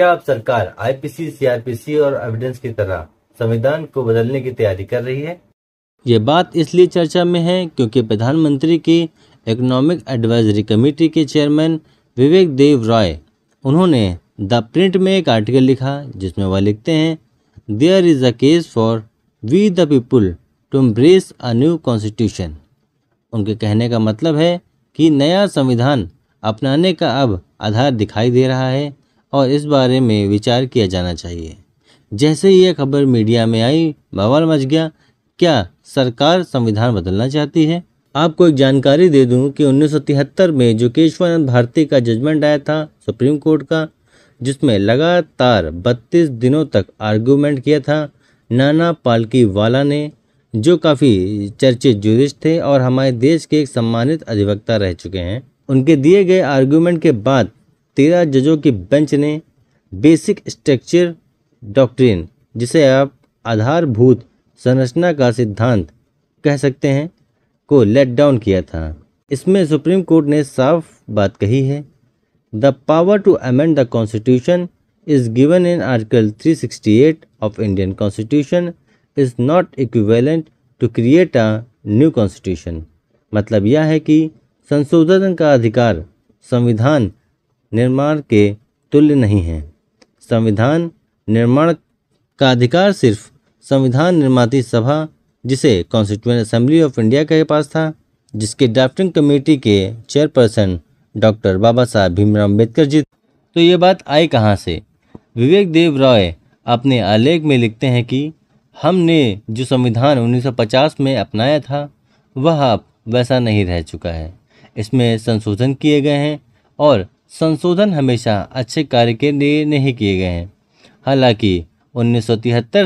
क्या अब सरकार आईपीसी सीआरपीसी और एविडेंस की तरह संविधान को बदलने की तैयारी कर रही है ये बात इसलिए चर्चा में है क्योंकि प्रधानमंत्री की इकोनॉमिक एडवाइजरी कमेटी के चेयरमैन विवेक देव रॉय उन्होंने द प्रिंट में एक आर्टिकल लिखा जिसमें वह लिखते हैं there is a case for we the people to embrace a new constitution उनके कहने का मतलब है कि नया संविधान अपनाने का अब आधार दिखाई दे रहा है और इस बारे में विचार किया जाना चाहिए जैसे ही यह खबर मीडिया में आई बवाल मच गया क्या सरकार संविधान बदलना चाहती है आपको एक जानकारी दे दूं कि उन्नीस में जो केशवानंद भारती का जजमेंट आया था सुप्रीम कोर्ट का जिसमें लगातार 32 दिनों तक आर्गूमेंट किया था नाना पालकी वाला ने जो काफ़ी चर्चित जुरिस्ट थे और हमारे देश के एक सम्मानित अधिवक्ता रह चुके हैं उनके दिए गए आर्गूमेंट के बाद तेरह जजों की बेंच ने बेसिक स्ट्रक्चर डॉक्ट्रिन जिसे आप आधारभूत संरचना का सिद्धांत कह सकते हैं को लेट डाउन किया था इसमें सुप्रीम कोर्ट ने साफ बात कही है the power to amend the constitution is given in article 368 of Indian constitution is not equivalent to create a new constitution मतलब यह है कि संशोधन का अधिकार संविधान निर्माण के तुल्य नहीं है संविधान निर्माण का अधिकार सिर्फ संविधान निर्माती सभा जिसे कॉन्स्टिट्यूंट असेंबली ऑफ इंडिया के पास था जिसके ड्राफ्टिंग कमेटी के चेयरपर्सन डॉक्टर बाबा साहब भीमराव अम्बेडकर जी तो ये बात आई कहाँ से विवेक देव रॉय अपने आलेख में लिखते हैं कि हमने जो संविधान 1950 में अपनाया था वह अब वैसा नहीं रह चुका है इसमें संशोधन किए गए हैं और संशोधन हमेशा अच्छे कार्य के लिए नहीं किए गए हैं हालांकि उन्नीस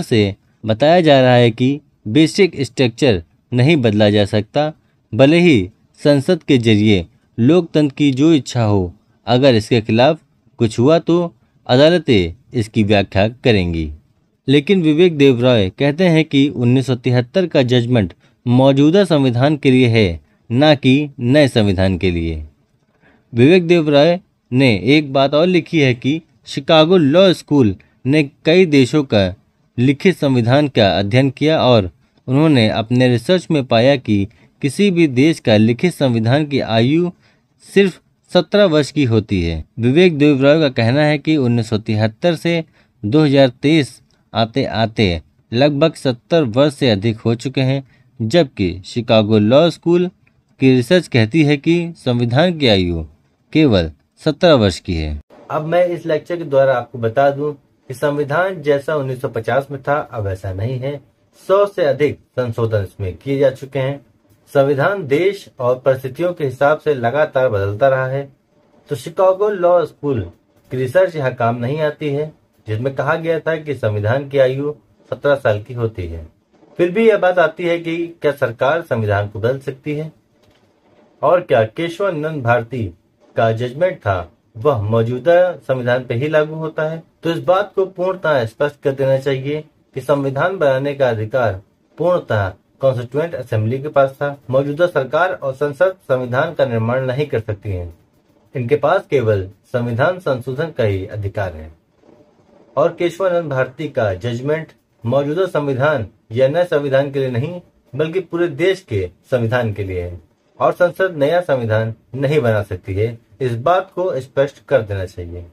से बताया जा रहा है कि बेसिक स्ट्रक्चर नहीं बदला जा सकता भले ही संसद के जरिए लोकतंत्र की जो इच्छा हो अगर इसके खिलाफ कुछ हुआ तो अदालतें इसकी व्याख्या करेंगी लेकिन विवेक देवराय कहते हैं कि उन्नीस का जजमेंट मौजूदा संविधान के लिए है ना कि नए संविधान के लिए विवेक देव राय ने एक बात और लिखी है कि शिकागो लॉ स्कूल ने कई देशों का लिखित संविधान का अध्ययन किया और उन्होंने अपने रिसर्च में पाया कि किसी भी देश का लिखित संविधान की आयु सिर्फ सत्रह वर्ष की होती है विवेक देवराय का कहना है कि तिहत्तर से तेईस आते आते लगभग सत्तर वर्ष से अधिक हो चुके हैं जबकि शिकागो लॉ स्कूल की रिसर्च कहती है कि संविधान की आयु केवल सत्रह वर्ष की है अब मैं इस लेक्चर के द्वारा आपको बता दूं कि संविधान जैसा 1950 में था अब ऐसा नहीं है सौ से अधिक संशोधन इसमें किए जा चुके हैं संविधान देश और परिस्थितियों के हिसाब से लगातार बदलता रहा है तो शिकागो लॉ स्कूल की रिसर्च यहाँ काम नहीं आती है जिसमें कहा गया था कि संविधान की आयु सत्रह साल की होती है फिर भी यह बात आती है कि क्या सरकार संविधान को बदल सकती है और क्या केशवानंद भारती का जजमेंट था वह मौजूदा संविधान पर ही लागू होता है तो इस बात को पूर्णतः स्पष्ट कर देना चाहिए कि संविधान बनाने का अधिकार पूर्णतः कॉन्स्टिट्यूएंट असेंबली के पास था मौजूदा सरकार और संसद संविधान का निर्माण नहीं कर सकती है इनके पास केवल संविधान संशोधन का ही अधिकार है और केशवानंद भारती का जजमेंट मौजूदा संविधान या नए संविधान के लिए नहीं बल्कि पूरे देश के संविधान के लिए है और संसद नया संविधान नहीं बना सकती है इस बात को स्पष्ट कर देना चाहिए